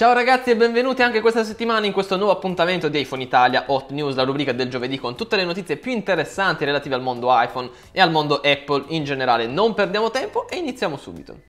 Ciao ragazzi e benvenuti anche questa settimana in questo nuovo appuntamento di iPhone Italia Hot News, la rubrica del giovedì con tutte le notizie più interessanti relative al mondo iPhone e al mondo Apple in generale. Non perdiamo tempo e iniziamo subito.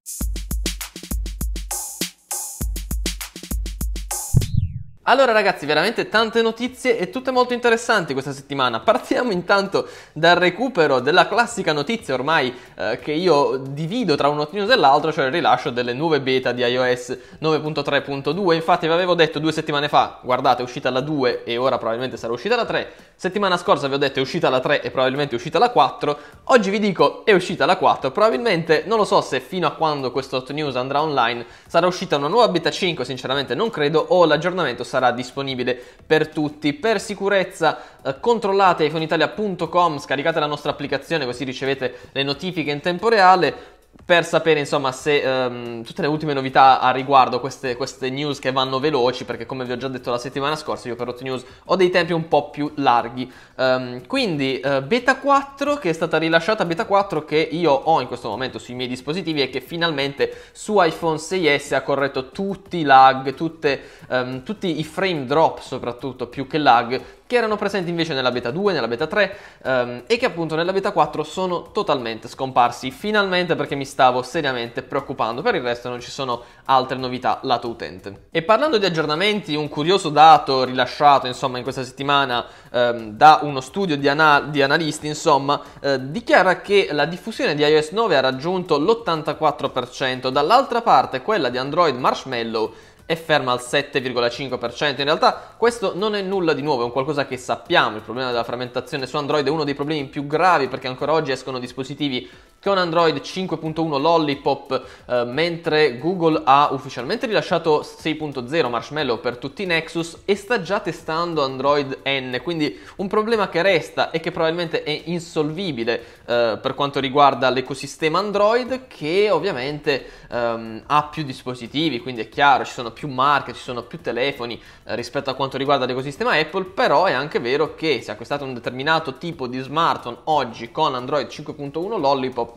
Allora ragazzi, veramente tante notizie e tutte molto interessanti questa settimana. Partiamo intanto dal recupero della classica notizia ormai eh, che io divido tra un news e l'altro, cioè il rilascio delle nuove beta di iOS 9.3.2. Infatti vi avevo detto due settimane fa, guardate, è uscita la 2 e ora probabilmente sarà uscita la 3. Settimana scorsa vi ho detto è uscita la 3 e probabilmente è uscita la 4. Oggi vi dico è uscita la 4. Probabilmente non lo so se fino a quando questo hot news andrà online sarà uscita una nuova beta 5, sinceramente non credo, o l'aggiornamento sarà disponibile per tutti. Per sicurezza eh, controllate iPhoneitalia.com, scaricate la nostra applicazione così ricevete le notifiche in tempo reale per sapere insomma se um, tutte le ultime novità a riguardo queste, queste, news che vanno veloci perché come vi ho già detto la settimana scorsa io per Hot News ho dei tempi un po' più larghi um, quindi uh, beta 4 che è stata rilasciata beta 4 che io ho in questo momento sui miei dispositivi e che finalmente su iPhone 6s ha corretto tutti i lag tutte, um, tutti i frame drop soprattutto più che lag che erano presenti invece nella beta 2, nella beta 3 ehm, e che appunto nella beta 4 sono totalmente scomparsi, finalmente perché mi stavo seriamente preoccupando, per il resto non ci sono altre novità lato utente. E parlando di aggiornamenti, un curioso dato rilasciato insomma in questa settimana ehm, da uno studio di, ana- di analisti insomma eh, dichiara che la diffusione di iOS 9 ha raggiunto l'84%, dall'altra parte quella di Android Marshmallow è ferma al 7,5%. In realtà questo non è nulla di nuovo, è un qualcosa che sappiamo. Il problema della frammentazione su Android è uno dei problemi più gravi perché ancora oggi escono dispositivi con Android 5.1 Lollipop, eh, mentre Google ha ufficialmente rilasciato 6.0 Marshmallow per tutti i Nexus e sta già testando Android N, quindi un problema che resta e che probabilmente è insolvibile eh, per quanto riguarda l'ecosistema Android che ovviamente ehm, ha più dispositivi, quindi è chiaro, ci sono più marche, ci sono più telefoni eh, rispetto a quanto riguarda l'ecosistema Apple, però è anche vero che se acquistate un determinato tipo di smartphone oggi con Android 5.1 Lollipop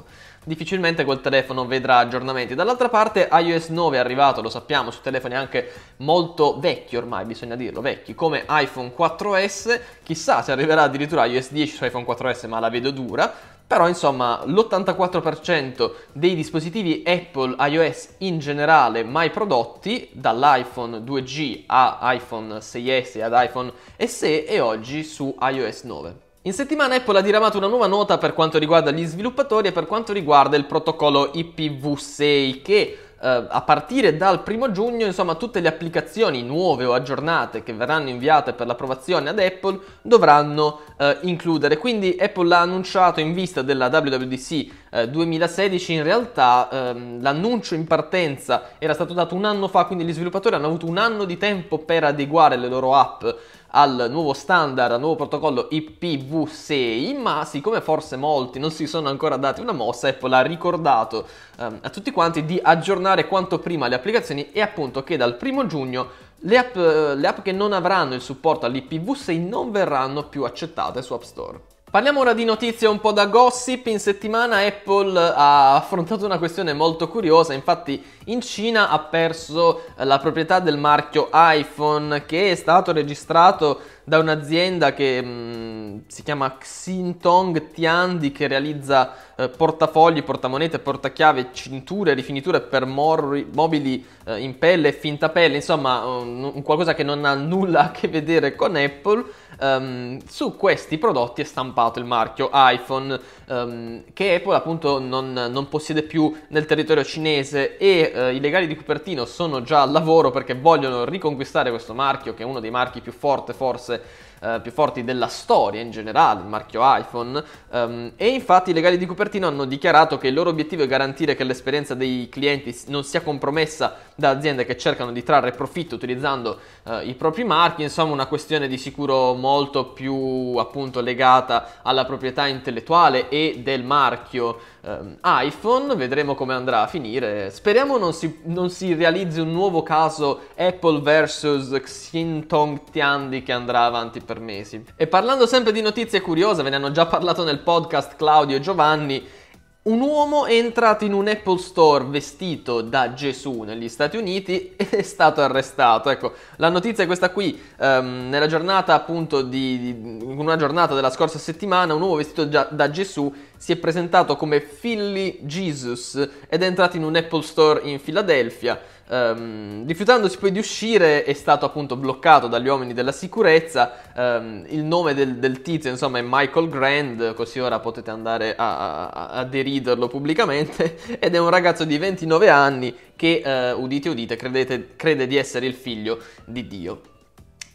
difficilmente quel telefono vedrà aggiornamenti. Dall'altra parte iOS 9 è arrivato, lo sappiamo, su telefoni anche molto vecchi ormai, bisogna dirlo, vecchi, come iPhone 4S, chissà se arriverà addirittura iOS 10 su iPhone 4S, ma la vedo dura. Però insomma l'84% dei dispositivi Apple iOS in generale mai prodotti, dall'iPhone 2G a iPhone 6S ad iPhone SE e oggi su iOS 9. In settimana Apple ha diramato una nuova nota per quanto riguarda gli sviluppatori e per quanto riguarda il protocollo IPv6 che Uh, a partire dal primo giugno, insomma, tutte le applicazioni nuove o aggiornate che verranno inviate per l'approvazione ad Apple dovranno uh, includere. Quindi Apple l'ha annunciato in vista della WWDC 2016 eh, in realtà ehm, l'annuncio in partenza era stato dato un anno fa, quindi gli sviluppatori hanno avuto un anno di tempo per adeguare le loro app al nuovo standard, al nuovo protocollo IPv6, ma siccome forse molti non si sono ancora dati una mossa, Apple ha ricordato ehm, a tutti quanti di aggiornare quanto prima le applicazioni e appunto che dal primo giugno le app, eh, le app che non avranno il supporto all'IPv6 non verranno più accettate su App Store. Parliamo ora di notizie un po' da gossip. In settimana Apple ha affrontato una questione molto curiosa. Infatti, in Cina ha perso eh, la proprietà del marchio iPhone che è stato registrato da un'azienda che mh, mm, si chiama Xintong Tiandi che realizza eh, portafogli, portamonete, portachiave, cinture, rifiniture per mor- mobili eh, in pelle e finta pelle, insomma, un, un qualcosa che non ha nulla a che vedere con Apple um, su questi prodotti è stampato il marchio iPhone um, che Apple appunto non, non, possiede più nel territorio cinese e uh, i legali di Cupertino sono già al lavoro perché vogliono riconquistare questo marchio che è uno dei marchi più forti forse eh, più forti della storia in generale, il marchio iPhone, ehm, e infatti i legali di Cupertino hanno dichiarato che il loro obiettivo è garantire che l'esperienza dei clienti non sia compromessa da aziende che cercano di trarre profitto utilizzando eh, i propri marchi, insomma una questione di sicuro molto più appunto legata alla proprietà intellettuale e del marchio um, iPhone, vedremo come andrà a finire. Speriamo non si, non si realizzi un nuovo caso Apple vs Xintong Tiandi che andrà avanti per mesi. E parlando sempre di notizie curiose, ve ne hanno già parlato nel podcast Claudio e Giovanni. Un uomo è entrato in un Apple Store vestito da Gesù negli Stati Uniti ed è stato arrestato. Ecco, la notizia è questa qui. Um, nella giornata appunto di, di, una giornata della scorsa settimana, un uomo vestito da, da Gesù si è presentato come Philly Jesus ed è entrato in un Apple Store in Filadelfia. Um, rifiutandosi poi di uscire è stato appunto bloccato dagli uomini della sicurezza. Um, il nome del, del, tizio, insomma, è Michael Grand, così ora potete andare a, a, a deriderlo pubblicamente. Ed è un ragazzo di 29 anni che, uh, udite udite, credete, crede di essere il figlio di Dio.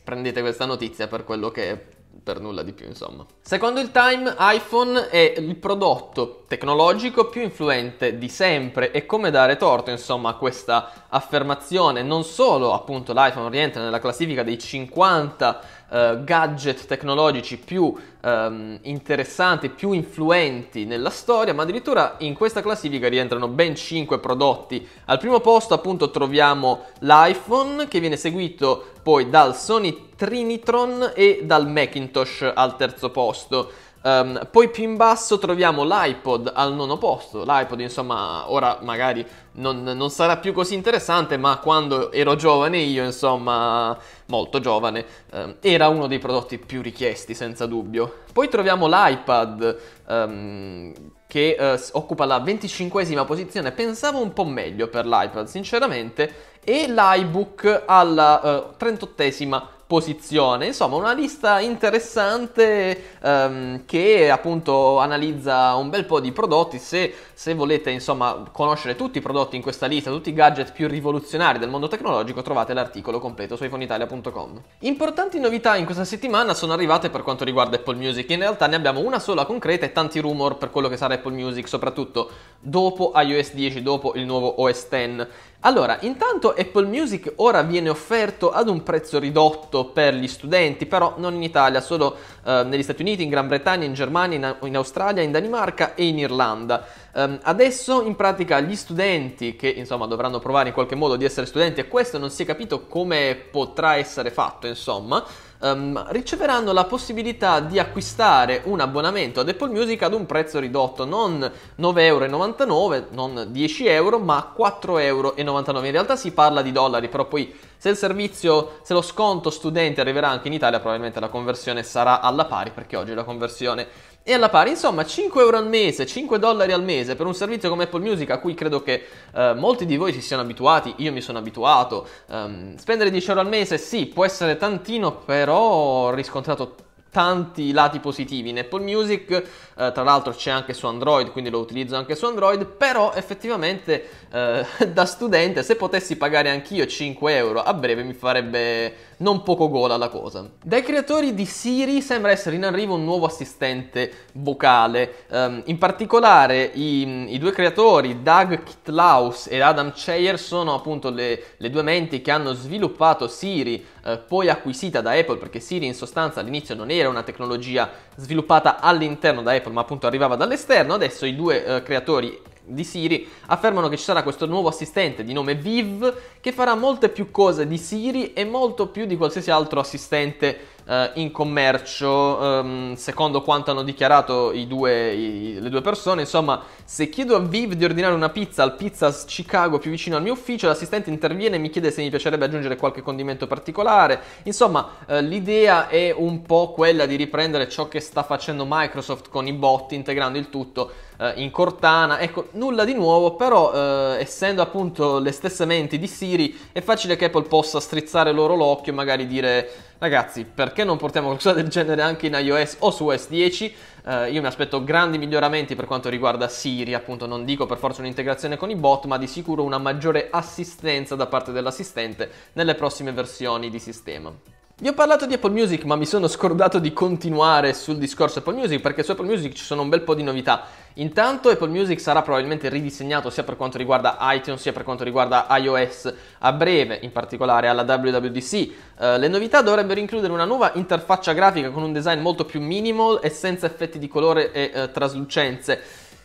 Prendete questa notizia per quello che è per nulla di più, insomma. Secondo il Time, iPhone è il prodotto tecnologico più influente di sempre e come dare torto, insomma, a questa affermazione. Non solo, appunto, l'iPhone rientra nella classifica dei 50 eh, gadget tecnologici più ehm, interessanti, più influenti nella storia, ma addirittura in questa classifica rientrano ben 5 prodotti. Al primo posto appunto troviamo l'iPhone che viene seguito poi dal Sony Trinitron e dal Macintosh al terzo posto. Um, poi più in basso troviamo l'iPod al nono posto. L'iPod, insomma, ora magari non, non, sarà più così interessante, ma quando ero giovane, io, insomma, molto giovane, um, era uno dei prodotti più richiesti, senza dubbio. Poi troviamo l'iPad um, che eh, occupa la 25esima posizione. Pensavo un po' meglio per l'iPad, sinceramente, e l'iBook alla eh, trentottesima uh, posizione posizione. Insomma, una lista interessante ehm, che appunto analizza un bel po' di prodotti. Se, se, volete insomma conoscere tutti i prodotti in questa lista, tutti i gadget più rivoluzionari del mondo tecnologico, trovate l'articolo completo su iPhoneItalia.com. Importanti novità in questa settimana sono arrivate per quanto riguarda Apple Music. In realtà ne abbiamo una sola concreta e tanti rumor per quello che sarà Apple Music, soprattutto dopo iOS 10, dopo il nuovo OS X. Allora, intanto Apple Music ora viene offerto ad un prezzo ridotto per gli studenti, però non in Italia, solo eh, negli Stati Uniti, in Gran Bretagna, in Germania, in, in Australia, in Danimarca e in Irlanda. Um, adesso in pratica gli studenti che insomma dovranno provare in qualche modo di essere studenti e questo non si è capito come potrà essere fatto insomma um, riceveranno la possibilità di acquistare un abbonamento ad Apple Music ad un prezzo ridotto non 9,99€, non 10 euro ma 4,99€ in realtà si parla di dollari però poi se il servizio se lo sconto studente arriverà anche in Italia probabilmente la conversione sarà alla pari perché oggi la conversione e alla pari, insomma, 5 euro al mese, 5 dollari al mese per un servizio come Apple Music a cui credo che eh, molti di voi si siano abituati, io mi sono abituato, um, spendere 10 euro al mese sì, può essere tantino, però ho riscontrato tanti lati positivi in Apple Music, eh, tra l'altro c'è anche su Android, quindi lo utilizzo anche su Android, però effettivamente eh, da studente se potessi pagare anch'io 5 euro a breve mi farebbe non poco gola la cosa. Dai creatori di Siri sembra essere in arrivo un nuovo assistente vocale, um, in particolare i, i, due creatori Doug Klaus e Adam Cheyer sono appunto le, le, due menti che hanno sviluppato Siri, eh, poi acquisita da Apple, perché Siri in sostanza all'inizio non era una tecnologia sviluppata all'interno da Apple ma appunto arrivava dall'esterno, adesso i due eh, creatori di Siri affermano che ci sarà questo nuovo assistente di nome Viv che farà molte più cose di Siri e molto più di qualsiasi altro assistente eh, in commercio, ehm, secondo quanto hanno dichiarato i due, i, le due persone. Insomma, se chiedo a Viv di ordinare una pizza al Pizzas Chicago più vicino al mio ufficio, l'assistente interviene e mi chiede se mi piacerebbe aggiungere qualche condimento particolare. Insomma, eh, l'idea è un po' quella di riprendere ciò che sta facendo Microsoft con i bot, integrando il tutto eh, in Cortana. Ecco, nulla di nuovo, però eh, essendo appunto le stesse menti di Siri, è facile che Apple possa strizzare loro l'occhio e magari dire Ragazzi, perché non portiamo qualcosa del genere anche in iOS o su OS 10? Eh, io mi aspetto grandi miglioramenti per quanto riguarda Siri, appunto non dico per forza un'integrazione con i bot, ma di sicuro una maggiore assistenza da parte dell'assistente nelle prossime versioni di sistema. Vi ho parlato di Apple Music, ma mi sono scordato di continuare sul discorso Apple Music perché su Apple Music ci sono un bel po' di novità. Intanto Apple Music sarà probabilmente ridisegnato sia per quanto riguarda iTunes sia per quanto riguarda iOS a breve, in particolare alla WWDC. Uh, eh, le novità dovrebbero includere una nuova interfaccia grafica con un design molto più minimal e senza effetti di colore e uh, traslucenze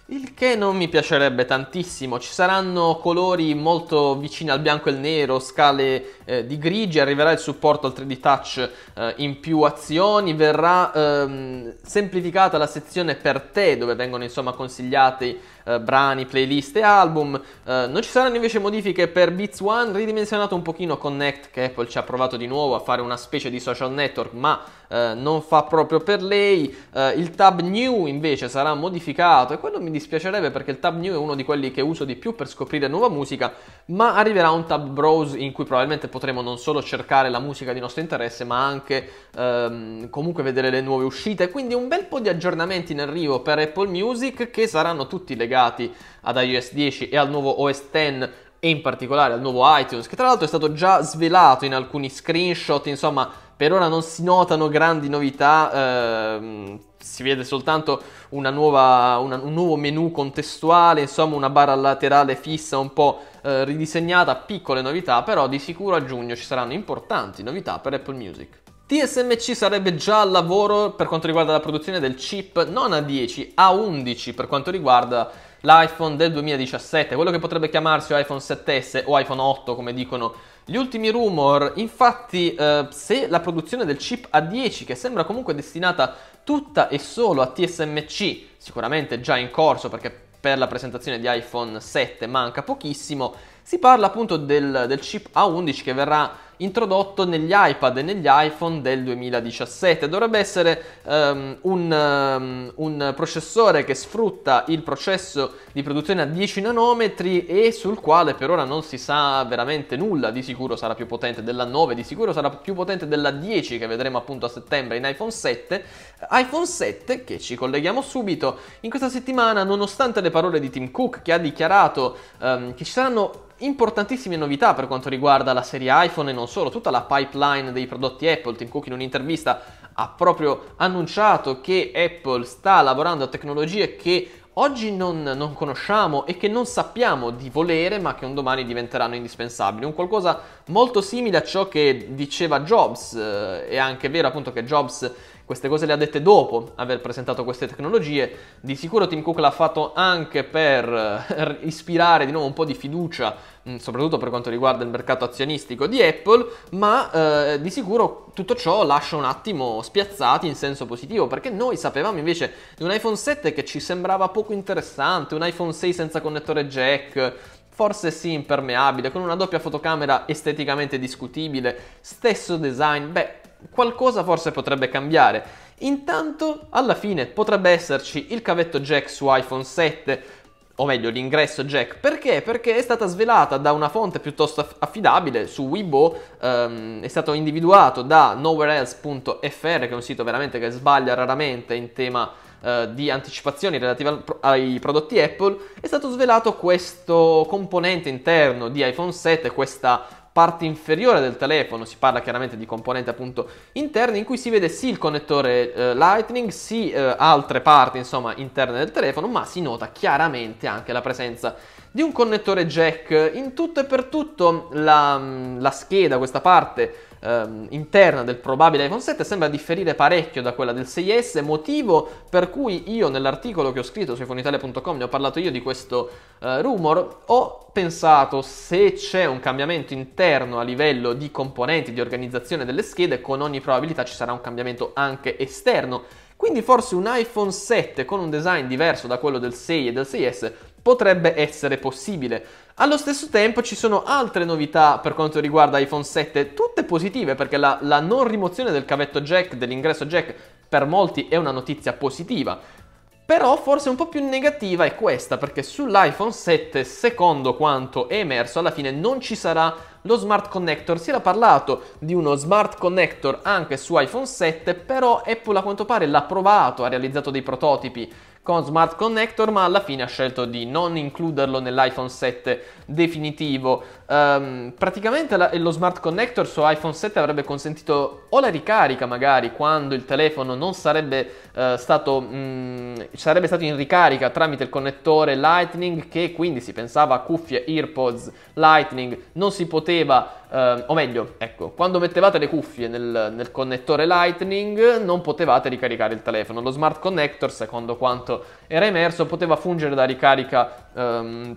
il che non mi piacerebbe tantissimo, ci saranno colori molto vicini al bianco e al nero, scale eh, di grigi, arriverà il supporto al 3D Touch eh, in più azioni, verrà ehm, semplificata la sezione per te dove vengono insomma consigliati eh, brani, playlist e album. Eh, non ci saranno invece modifiche per Beats One, ridimensionato un pochino Connect che Apple ci ha provato di nuovo a fare una specie di social network, ma eh, non fa proprio per lei. Eh, il tab New invece sarà modificato e quello mi dispiacerebbe perché il tab New è uno di quelli che uso di più per scoprire nuova musica, ma arriverà un tab Browse in cui probabilmente potremo non solo cercare la musica di nostro interesse, ma anche ehm, comunque vedere le nuove uscite. Quindi un bel po' di aggiornamenti in arrivo per Apple Music che saranno tutti legati legati ad iOS 10 e al nuovo OS X e in particolare al nuovo iTunes, che tra l'altro è stato già svelato in alcuni screenshot, insomma per ora non si notano grandi novità, ehm, si vede soltanto nuova, una, un nuovo menu contestuale, insomma una barra laterale fissa un po' eh, ridisegnata, piccole novità, però di sicuro a giugno ci saranno importanti novità per Apple Music. TSMC sarebbe già al lavoro per quanto riguarda la produzione del chip non a 10, a 11 per quanto riguarda l'iPhone del 2017, quello che potrebbe chiamarsi iPhone 7S o iPhone 8 come dicono gli ultimi rumor. Infatti eh, se la produzione del chip a 10 che sembra comunque destinata tutta e solo a TSMC, sicuramente già in corso perché per la presentazione di iPhone 7 manca pochissimo, si parla appunto del, del chip A11 che verrà introdotto negli iPad e negli iPhone del 2017. Dovrebbe essere um, un, um, un, processore che sfrutta il processo di produzione a 10 nanometri e sul quale per ora non si sa veramente nulla. Di sicuro sarà più potente della 9, di sicuro sarà più potente della 10 che vedremo appunto a settembre in iPhone 7. iPhone 7 che ci colleghiamo subito. In questa settimana, nonostante le parole di Tim Cook che ha dichiarato um, che ci saranno importantissime novità per quanto riguarda la serie iPhone e non solo, tutta la pipeline dei prodotti Apple. Tim Cook in un'intervista ha proprio annunciato che Apple sta lavorando a tecnologie che oggi non, non, conosciamo e che non sappiamo di volere, ma che un domani diventeranno indispensabili. Un qualcosa molto simile a ciò che diceva Jobs. Eh, è anche vero appunto che Jobs queste cose le ha dette dopo aver presentato queste tecnologie. Di sicuro Tim Cook l'ha fatto anche per eh, ispirare di nuovo un po' di fiducia, mm, soprattutto per quanto riguarda il mercato azionistico di Apple, ma eh, di sicuro tutto ciò lascia un attimo spiazzati in senso positivo, perché noi sapevamo invece di un iPhone 7 che ci sembrava poco interessante, un iPhone 6 senza connettore jack, forse sì impermeabile, con una doppia fotocamera esteticamente discutibile, stesso design, beh qualcosa forse potrebbe cambiare. Intanto, alla fine, potrebbe esserci il cavetto jack su iPhone 7, o meglio l'ingresso jack, perché? Perché è stata svelata da una fonte piuttosto affidabile su Weibo, ehm, è stato individuato da nowhereelse.fr che è un sito veramente che sbaglia raramente in tema eh, di anticipazioni relative ai prodotti Apple, è stato svelato questo componente interno di iPhone 7, questa parte inferiore del telefono, si parla chiaramente di componenti appunto interni, in cui si vede sì il connettore eh, Lightning, sì eh, altre parti insomma interne del telefono, ma si nota chiaramente anche la presenza di di un connettore jack. In tutto e per tutto la, mm, la scheda, questa parte eh, interna del probabile iPhone 7 sembra differire parecchio da quella del 6S, motivo per cui io nell'articolo che ho scritto su iPhoneitalia.com ne ho parlato io di questo eh, rumor, ho pensato se c'è un cambiamento interno a livello di componenti, di organizzazione delle schede, con ogni probabilità ci sarà un cambiamento anche esterno. Quindi forse un iPhone 7 con un design diverso da quello del 6 e del 6S potrebbe essere possibile. Allo stesso tempo ci sono altre novità per quanto riguarda iPhone 7, tutte positive perché la, la non rimozione del cavetto jack, dell'ingresso jack, per molti è una notizia positiva. Però forse un po' più negativa è questa, perché sull'iPhone 7, secondo quanto è emerso, alla fine non ci sarà lo smart connector. Si era parlato di uno smart connector anche su iPhone 7, però Apple a quanto pare l'ha provato, ha realizzato dei prototipi con Smart Connector, ma alla fine ha scelto di non includerlo nell'iPhone 7 definitivo. Um, praticamente la, lo Smart Connector su iPhone 7 avrebbe consentito o la ricarica magari quando il telefono non sarebbe uh, stato mh, mm, sarebbe stato in ricarica tramite il connettore Lightning che quindi si pensava a cuffie EarPods Lightning non si poteva poteva, eh, o meglio, ecco, quando mettevate le cuffie nel, nel, connettore Lightning non potevate ricaricare il telefono. Lo smart connector, secondo quanto era emerso, poteva fungere da ricarica. Ehm,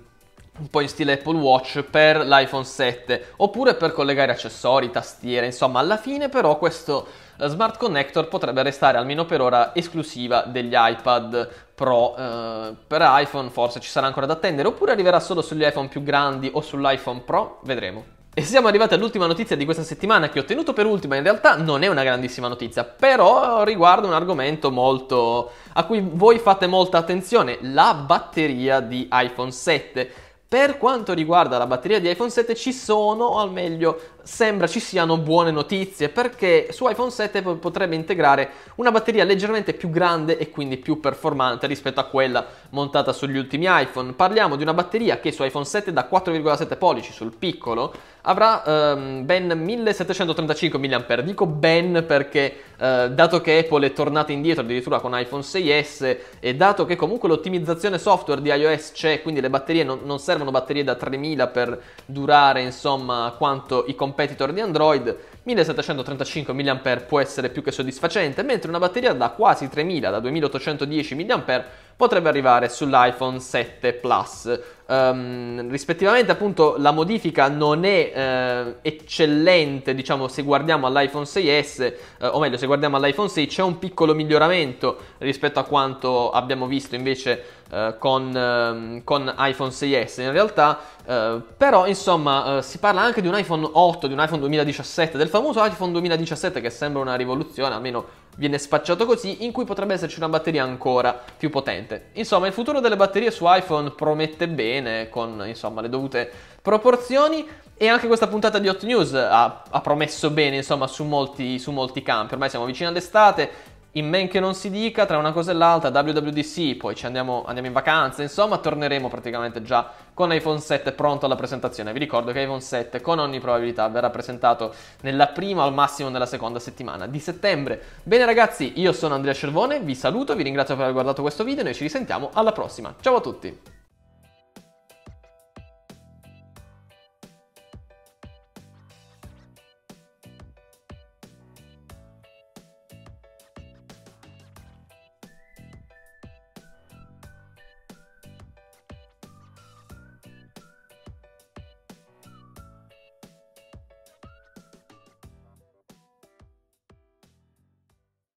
un po' in stile Apple Watch per l'iPhone 7 oppure per collegare accessori, tastiere, insomma alla fine però questo eh, smart connector potrebbe restare almeno per ora esclusiva degli iPad Pro eh, per iPhone forse ci sarà ancora da attendere oppure arriverà solo sugli iPhone più grandi o sull'iPhone Pro, vedremo. E siamo arrivati all'ultima notizia di questa settimana che ho tenuto per ultima, in realtà non è una grandissima notizia, però riguarda un argomento molto a cui voi fate molta attenzione, la batteria di iPhone 7. Per quanto riguarda la batteria di iPhone 7 ci sono, o al meglio sembra ci siano buone notizie perché su iPhone 7 potrebbe integrare una batteria leggermente più grande e quindi più performante rispetto a quella montata sugli ultimi iPhone. Parliamo di una batteria che su iPhone 7 da 4,7 pollici sul piccolo avrà ehm, ben 1735 mAh. Dico ben perché eh, dato che Apple è tornata indietro addirittura con iPhone 6S e dato che comunque l'ottimizzazione software di iOS c'è, quindi le batterie non, non servono batterie da 3000 per durare insomma quanto i componenti competitor di Android, 1735 mAh può essere più che soddisfacente, mentre una batteria da quasi 3000, da 2810 mAh potrebbe arrivare sull'iPhone 7 Plus. Um, rispettivamente appunto la modifica non è eh, eccellente diciamo se guardiamo all'iPhone 6s eh, o meglio se guardiamo all'iPhone 6 c'è un piccolo miglioramento rispetto a quanto abbiamo visto invece eh, con, ehm, con, iPhone 6s in realtà eh, però insomma eh, si parla anche di un iPhone 8 di un iPhone 2017 del famoso iPhone 2017 che sembra una rivoluzione almeno viene spacciato così, in cui potrebbe esserci una batteria ancora più potente. Insomma, il futuro delle batterie su iPhone promette bene, con insomma, le dovute proporzioni. E anche questa puntata di Hot News ha, ha promesso bene, insomma, su molti, su molti campi. Ormai siamo vicini all'estate, in men che non si dica, tra una cosa e l'altra, WWDC, poi ci andiamo, andiamo in vacanza, insomma torneremo praticamente già con iPhone 7 pronto alla presentazione. Vi ricordo che iPhone 7 con ogni probabilità verrà presentato nella prima o al massimo nella seconda settimana di settembre. Bene ragazzi, io sono Andrea Cervone, vi saluto, vi ringrazio per aver guardato questo video, noi ci risentiamo alla prossima. Ciao a tutti!